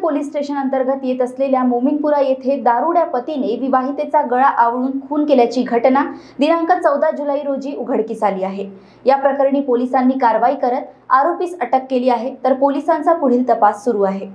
police station अंतर्गत येत असलेल्या मोमिनपुरा येथे दारुड्या पतीने विवाहितेचा गळा आवळून खून केल्याची घटना दिनांक चौदा जुलै रोजी उघडकीस आली आहे या प्रकरणी पोलिसांनी कारवाई करत आरोपीस अटक केली आहे तर पोलिसांचा पुढील तपास सुरू आहे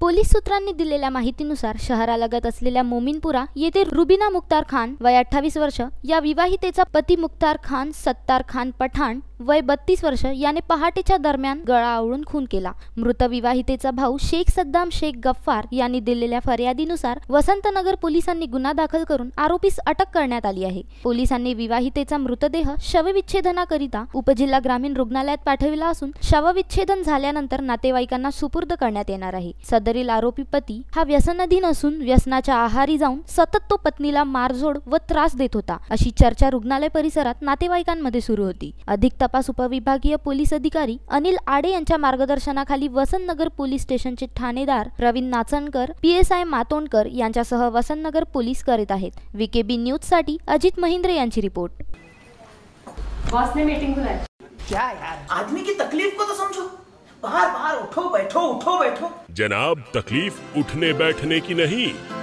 पोलीस सूत्रांनी दिलेल्या माहितीनुसार शहरालगत असलेल्या मोमिनपुरा येथे रुबिना मुक्तार खान वय अठ्ठावीस वर्ष या विवाहितेचा पती मुक्तार खान सत्तार खान पठाण वय बत्तीस वर्ष याने पहाटेच्या दरम्यान गळा आवळून खून केला मृत विवाहितेचा भाऊ शेख सद्दाम शेख गफ्फार यांनी दिलेल्या फर्यादीनुसार वसंतनगर पोलिसांनी गुन्हा दाखल करून आरोपीस अटक करण्यात आली आहे पोलिसांनी विवाहितेचा मृतदेह शवविच्छेदनाकरिता उपजिल्हा ग्रामीण रुग्णालयात पाठविला असून शवविच्छेदन झाल्यानंतर नातेवाईकांना सुपूर्द करण्यात येणार आहे सदरील आरोपी पती हा व्यसनाधीन असून व्यसनाच्या आहारी जाऊन सतत तो पत्नीला मारझोड व त्रास देत होता अशी चर्चा रुग्णालय परिसरात नातेवाईकांमध्ये सुरू होती अधिक तपास उपविभागीय पोलीस अधिकारी अनिल आडे यांच्या मार्गदर्शनाखाली वसंतनगर पोलीस स्टेशनचे ठाणेदार प्रवीण नाचणकर आय मातोंडकर यांच्यासह वसंतनगर पोलीस करीत आहेत व्हीकेबी न्यूज साठी अजित महिंद्रे यांची रिपोर्ट बाहर बाहर उठो बैठो उठो बैठो जनाब तकलीफ उठने बैठने की नहीं